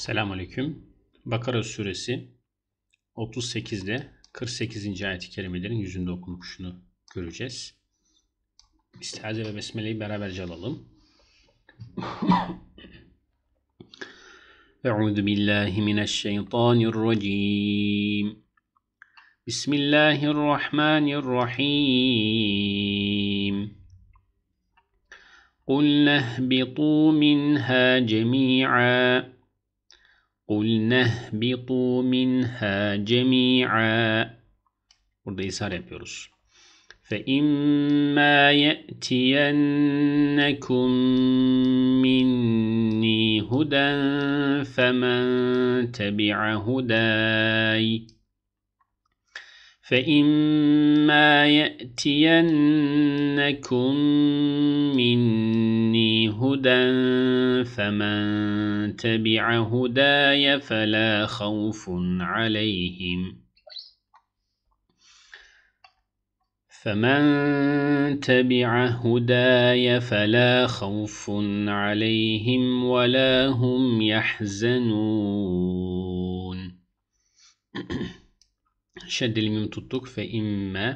Selamun Aleyküm. Bakara suresi 38 ile 48. ayet-i kerimelerin yüzünde okunuşunu göreceğiz. İstihaze ve Besmele'yi beraberce alalım. Euzu billahi mineşşeytanirracim. Bismillahirrahmanirrahim. قُلْ اهْبِطُوا مِنْهَا جَمِيعًا قُلْنَا اهْبِطُوا مِنْهَا جَمِيعًا Burada yapıyoruz. فَإِمَّا يَأْتِيَنَّكُمْ مِنِّي هُدًى فَمَنْ تَبِعَ هُدَايَ فإما يأتينكم مني هدى فمن تبع هداي فلا خوف عليهم فمن تبع هداي فلا خوف عليهم ولا هم يحزنون şeddeli mim tuttuk. ve imme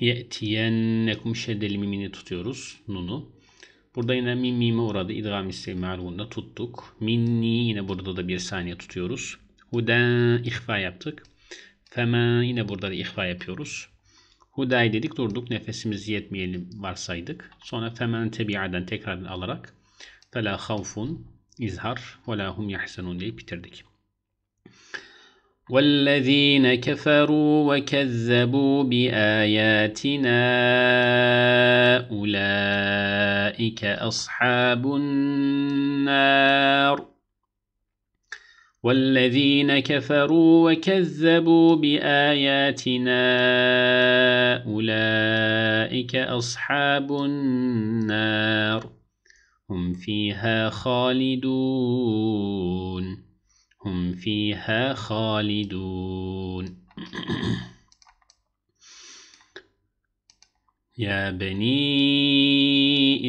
ye'tiyennekum şeddeli mimini tutuyoruz. Nunu. Burada yine mim mime uğradı. İdgam istemali tuttuk. Minni yine burada da bir saniye tutuyoruz. Huden ihfa yaptık. Femen yine burada da ihfa yapıyoruz. Huday dedik durduk. Nefesimiz yetmeyelim varsaydık. Sonra femen tebiaden tekrar alarak fela havfun izhar ve la hum yahsenun deyip bitirdik. والذين كفروا وكذبوا بآياتنا أولئك أصحاب النار والذين كفروا وكذبوا بآياتنا أولئك أصحاب النار هم فيها خالدون هم فيها خالدون يا بني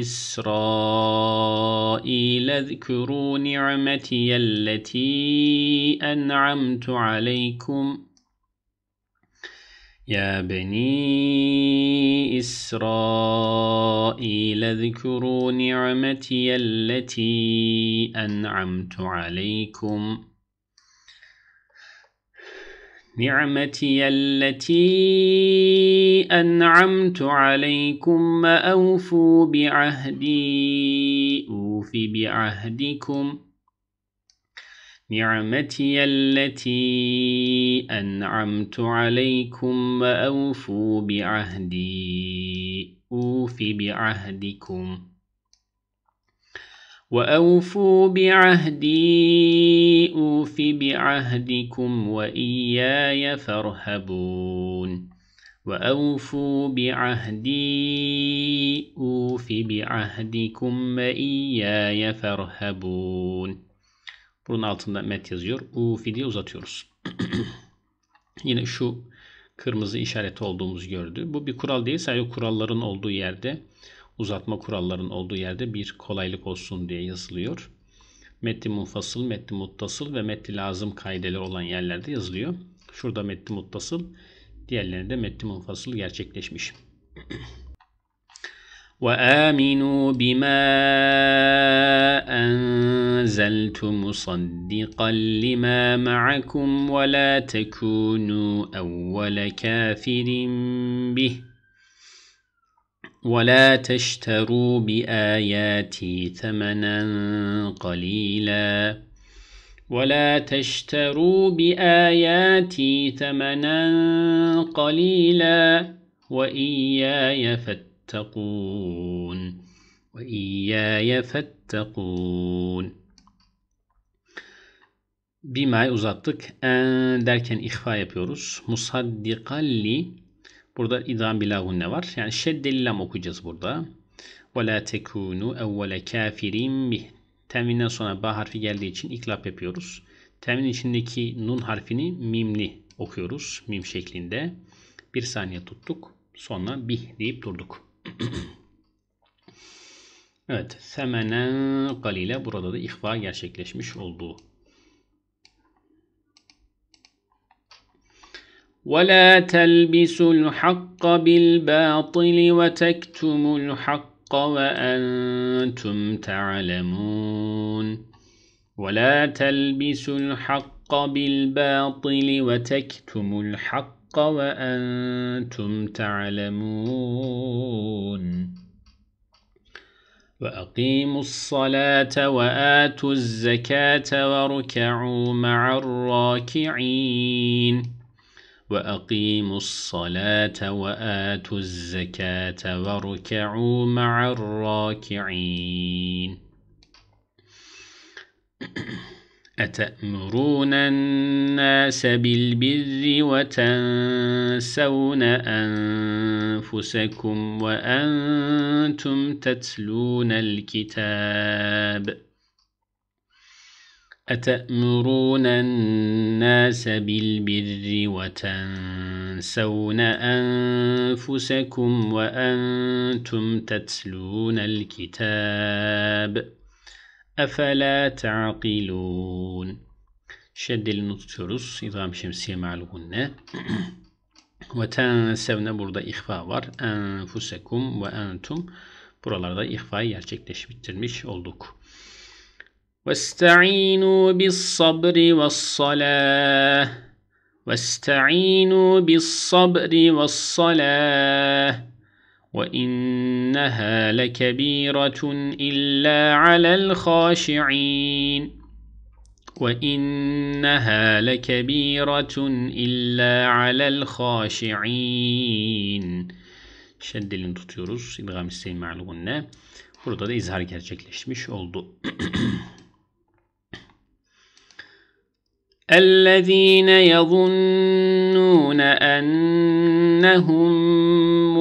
إسرائيل اذكروا نعمتي التي أنعمت عليكم يا بني إسرائيل اذكروا نعمتي التي أنعمت عليكم نعمتي التي أنعمت عليكم أوفوا بعهدي أوف بعهدكم نعمتي التي أنعمت عليكم أوفوا بعهدي أوف بعهدكم وأوفوا بعهدي أوف بعهدكم وإياي فارهبون وأوفوا بعهدي أوف بعهدكم وإياي فارهبون Bunun altında met yazıyor. Ufi diye uzatıyoruz. Yine şu kırmızı işaret olduğumuz gördü. Bu bir kural değil. Sadece kuralların olduğu yerde uzatma kurallarının olduğu yerde bir kolaylık olsun diye yazılıyor. Metni munfasıl, metni muttasıl ve metni lazım kaideleri olan yerlerde yazılıyor. Şurada metni muttasıl, diğerlerinde metni munfasıl gerçekleşmiş. وآمنوا بما أنزلت مصدقا لما معكم ولا تكونوا أول كافر به ولا تشتروا بآياتي ثمنا قليلا ولا تشتروا بآياتي ثمنا قليلا وإياي فاتقون وإياي فاتقون Bima'yı uzattık. En derken ihfa yapıyoruz. Musaddikalli Burada idam bilahunne var. Yani şeddeli lam okuyacağız burada. Ve la tekunu evvele kafirin bih. Teminden sonra ba harfi geldiği için iklap yapıyoruz. Temin içindeki nun harfini mimli okuyoruz. Mim şeklinde. Bir saniye tuttuk. Sonra bih deyip durduk. evet. Semenen galile burada da ihva gerçekleşmiş oldu. ولا تلبسوا الحق بالباطل وتكتموا الحق وأنتم تعلمون ولا تلبسوا الحق بالباطل وتكتموا الحق وأنتم تعلمون وأقيموا الصلاة وآتوا الزكاة واركعوا مع الراكعين وأقيموا الصلاة وآتوا الزكاة واركعوا مع الراكعين أتأمرون الناس بالبر وتنسون أنفسكم وأنتم تتلون الكتاب ؟ أتأمرون الناس بالبر وتنسون أنفسكم وأنتم تتلون الكتاب أفلا تعقلون شد tutuyoruz. İdram şemsiye ma'luhunne. ve tensevne burada ihfa var. Enfusekum ve entum. Buralarda ihfayı gerçekleştirmiş olduk. واستعينوا بالصبر والصلاة واستعينوا بالصبر والصلاة وإنها لكبيرة إلا على الخاشعين وإنها لكبيرة إلا على الخاشعين شد dilini tutuyoruz. İdgam isteği ma'lugunne. Burada da izhar gerçekleşmiş oldu. الذين يظنون أنهم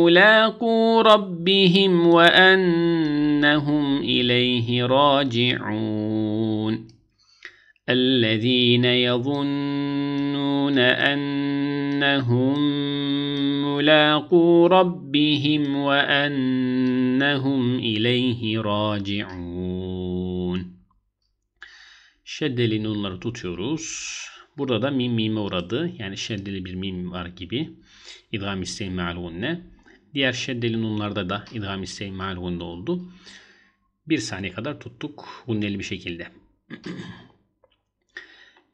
ملاقو ربهم وأنهم إليه راجعون الذين يظنون أنهم ملاقو ربهم وأنهم إليه راجعون Şeddeli nunları tutuyoruz. Burada da mim mime uğradı. Yani şeddeli bir mim var gibi. İdgam isteği mealgunne. Diğer şeddeli nunlarda da idgam isteği mealgunne oldu. Bir saniye kadar tuttuk. Gunneli bir şekilde.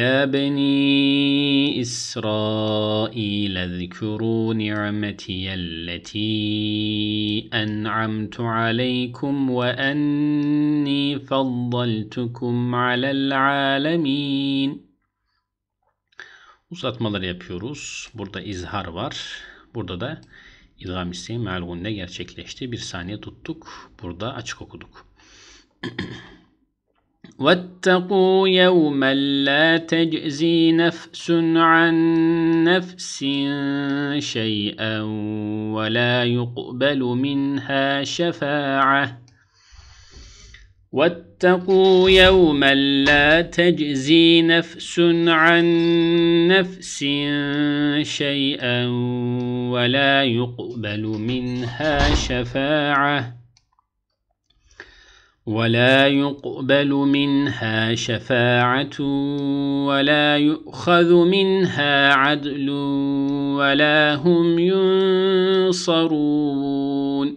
يا بني إسرائيل اذكروا نعمتي التي أنعمت عليكم وأني فضلتكم على العالمين Uzatmaları yapıyoruz. Burada izhar var. Burada da idgam isteği gerçekleşti. Bir saniye tuttuk. Burada açık okuduk. واتقوا يوما لا تجزي نفس عن نفس شيئا ولا يقبل منها شفاعه واتقوا يوما لا تجزي نفس عن نفس شيئا ولا يقبل منها شفاعه ولا يقبل منها شفاعة ولا يؤخذ منها عدل ولا هم ينصرون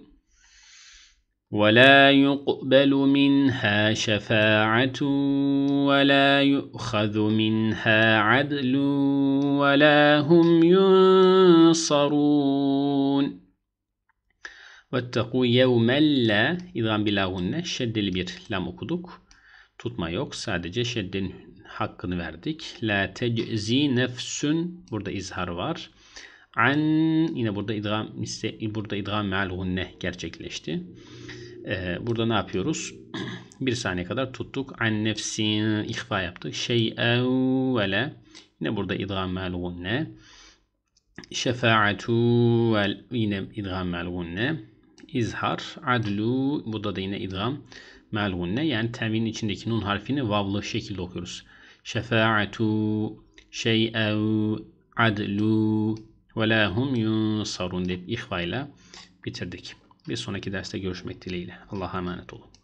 ولا يقبل منها شفاعة ولا يؤخذ منها عدل ولا هم ينصرون Vetteku yevmelle idgam bilagunne şeddeli bir lam okuduk. Tutma yok. Sadece şeddenin hakkını verdik. La teczi nefsün burada izhar var. An yine burada idgam burada idgam meal gunne gerçekleşti. Ee, burada ne yapıyoruz? bir saniye kadar tuttuk. An nefsin ihfa yaptık. Şey evvele yine burada idgam meal gunne. Şefaatu yine idgam meal gunne izhar adlu bu da, da yine idgam melgunne yani tevinin içindeki nun harfini vavlı şekilde okuyoruz. Şefaatu şey'ev adlu ve la hum yunsarun deyip ihvayla bitirdik. Bir sonraki derste görüşmek dileğiyle. Allah'a emanet olun.